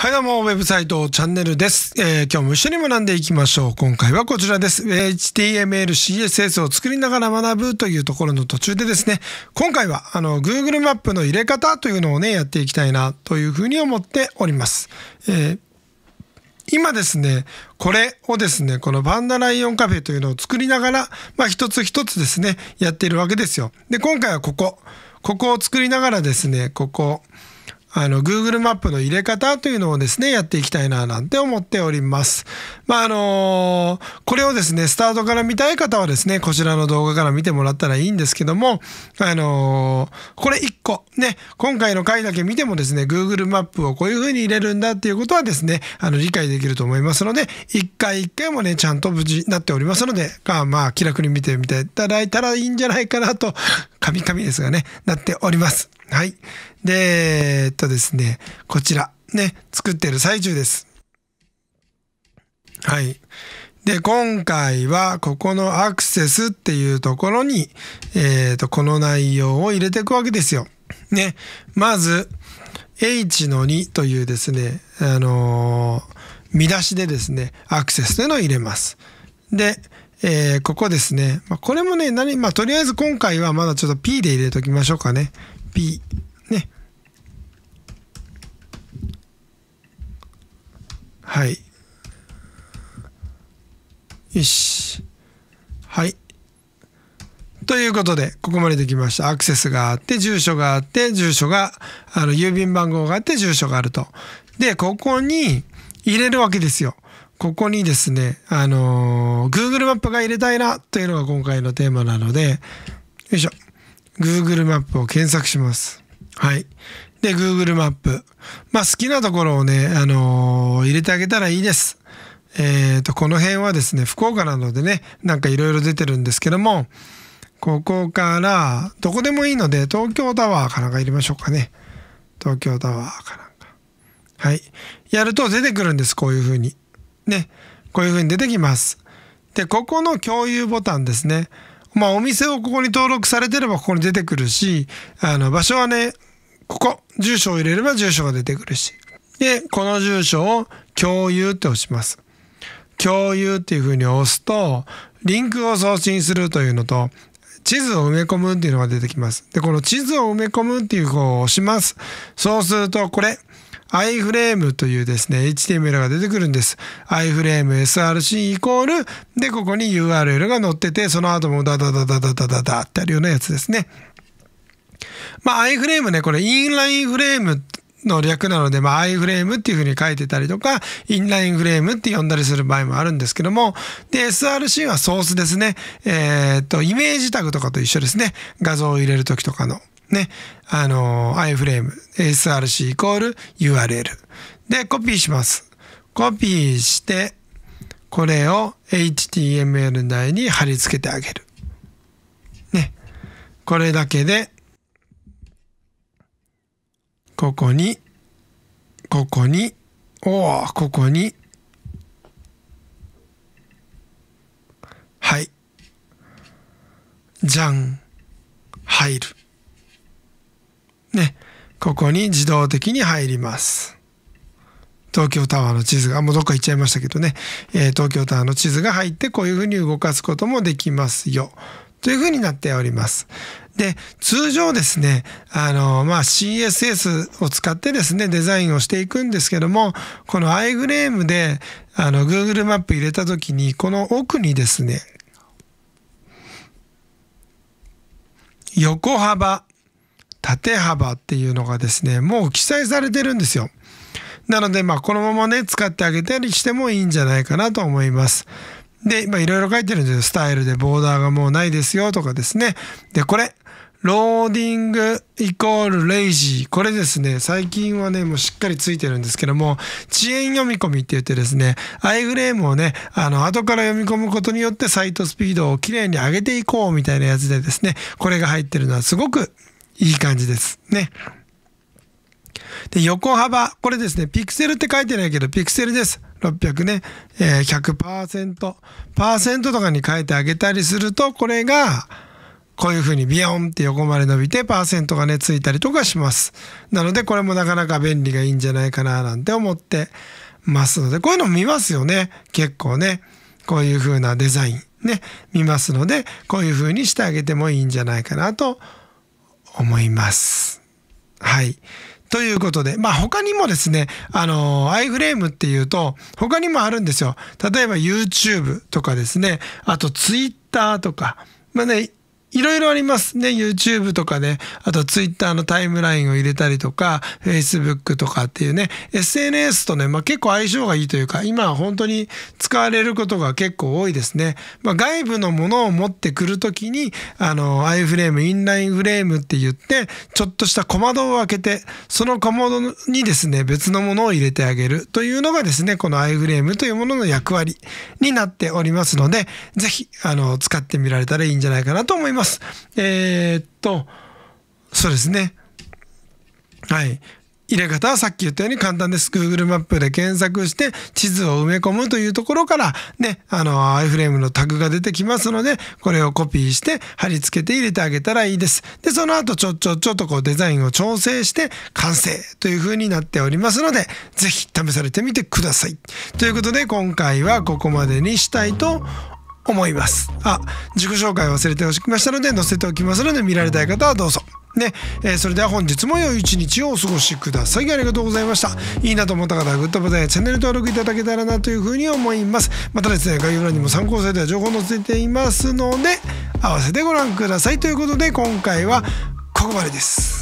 はいどうも、ウェブサイトチャンネルです。えー、今日も一緒に学んでいきましょう。今回はこちらです。HTML、CSS を作りながら学ぶというところの途中でですね、今回はあの Google マップの入れ方というのをね、やっていきたいなというふうに思っております。えー今ですね、これをですね、このバンダライオンカフェというのを作りながら、まあ一つ一つですね、やっているわけですよ。で、今回はここ。ここを作りながらですね、ここ、あの Google マップの入れ方というのをですねやっていきたいななんて思っております。まああのこれをですねスタートから見たい方はですねこちらの動画から見てもらったらいいんですけどもあのこれ1個ね今回の回だけ見てもですね Google マップをこういう風に入れるんだっていうことはですねあの理解できると思いますので1回1回もねちゃんと無事になっておりますのでまあまあ気楽に見てみていただいたらいいんじゃないかなとカミカミですがねなっております。はい。で、えっとですね、こちら、ね、作ってる最中です。はい。で、今回は、ここのアクセスっていうところに、えっ、ー、と、この内容を入れていくわけですよ。ね。まず、h の2というですね、あのー、見出しでですね、アクセスというのを入れます。で、えー、ここですね。まあ、これもね、何、まあ、とりあえず今回はまだちょっと P で入れときましょうかね。P ねはいよしはいということでここまでできましたアクセスがあって住所があって住所があの郵便番号があって住所があるとでここに入れるわけですよここにですね、あのー、Google マップが入れたいなというのが今回のテーマなので、よいしょ。Google マップを検索します。はい。で、Google マップ。まあ、好きなところをね、あのー、入れてあげたらいいです。えっ、ー、と、この辺はですね、福岡なのでね、なんかいろいろ出てるんですけども、ここから、どこでもいいので、東京タワーかなんか入れましょうかね。東京タワーかなんか。はい。やると出てくるんです、こういう風に。ね。こういう風に出てきます。で、ここの共有ボタンですね。まあ、お店をここに登録されてればここに出てくるし、あの、場所はね、ここ、住所を入れれば住所が出てくるし。で、この住所を共有って押します。共有っていうふうに押すと、リンクを送信するというのと、地図を埋め込むっていうのが出てきます。で、この地図を埋め込むっていう方を押します。そうすると、これ、iframe というですね HTML が出てくるんです iframe src イコールでここに URL が載っててその後もダダダダダダダダってあるようなやつですねまあ iframe ねこれインラインフレームの略なので、まあ、iframe っていう風に書いてたりとか、インラインフレームって呼んだりする場合もあるんですけども、で、src はソースですね。えー、っと、イメージタグとかと一緒ですね。画像を入れるときとかの。ね、あの、iframe、src イコール url。で、コピーします。コピーして、これを html 内に貼り付けてあげる。ね。これだけで、ここに、ここに、おお、ここに、はい。じゃん、入る。ね、ここに自動的に入ります。東京タワーの地図が、もうどっか行っちゃいましたけどね、えー、東京タワーの地図が入って、こういうふうに動かすこともできますよ。というふうになっております。で、通常ですね、あの、まあ、CSS を使ってですね、デザインをしていくんですけども、このアイグレームで、あの、Google マップ入れた時に、この奥にですね、横幅縦幅っていうのがですねもう記載されてるんですよなのでまあこのままね使ってあげたりしてもいいんじゃないかなと思いますでいろいろ書いてるんですよスタイルでボーダーがもうないですよとかですねでこれローディングイコールレイジー。これですね、最近はね、もうしっかりついてるんですけども、遅延読み込みって言ってですね、アイフレームをね、あの、後から読み込むことによってサイトスピードをきれいに上げていこうみたいなやつでですね、これが入ってるのはすごくいい感じですね。で、横幅、これですね、ピクセルって書いてないけど、ピクセルです。600ね、えー、100%、パーセントとかに変えてあげたりすると、これが、こういう風にビヨンって横まで伸びて、パーセントがね、ついたりとかします。なので、これもなかなか便利がいいんじゃないかな、なんて思ってますので、こういうの見ますよね。結構ね、こういう風なデザインね、見ますので、こういう風にしてあげてもいいんじゃないかなと思います。思います。はい。ということで、まあ他にもですね、あのー、iFrame っていうと、他にもあるんですよ。例えば YouTube とかですね、あと Twitter とか、まあね、いろいろありますね。YouTube とかね。あと Twitter のタイムラインを入れたりとか、Facebook とかっていうね。SNS とね、まあ、結構相性がいいというか、今は本当に使われることが結構多いですね。まあ、外部のものを持ってくるときに、あの、アイフレーム、インラインフレームって言って、ちょっとした小窓を開けて、その小窓にですね、別のものを入れてあげるというのがですね、このアイフレームというものの役割になっておりますので、ぜひ、あの、使ってみられたらいいんじゃないかなと思います。ます。えー、っと、そうですね。はい。入れ方はさっき言ったように簡単です。Google マップで検索して地図を埋め込むというところからね、あの iFrame のタグが出てきますので、これをコピーして貼り付けて入れてあげたらいいです。で、その後ちょちょちょっとこうデザインを調整して完成という風になっておりますので、ぜひ試されてみてください。ということで今回はここまでにしたいと思います。あ、自己紹介忘れておきましたので載せておきますので見られたい方はどうぞ。ね、えー、それでは本日も良い一日をお過ごしください。ありがとうございました。いいなと思った方はグッドボタンやチャンネル登録いただけたらなというふうに思います。またですね、概要欄にも参考サイト情報載せていますので、合わせてご覧ください。ということで今回はここまでです。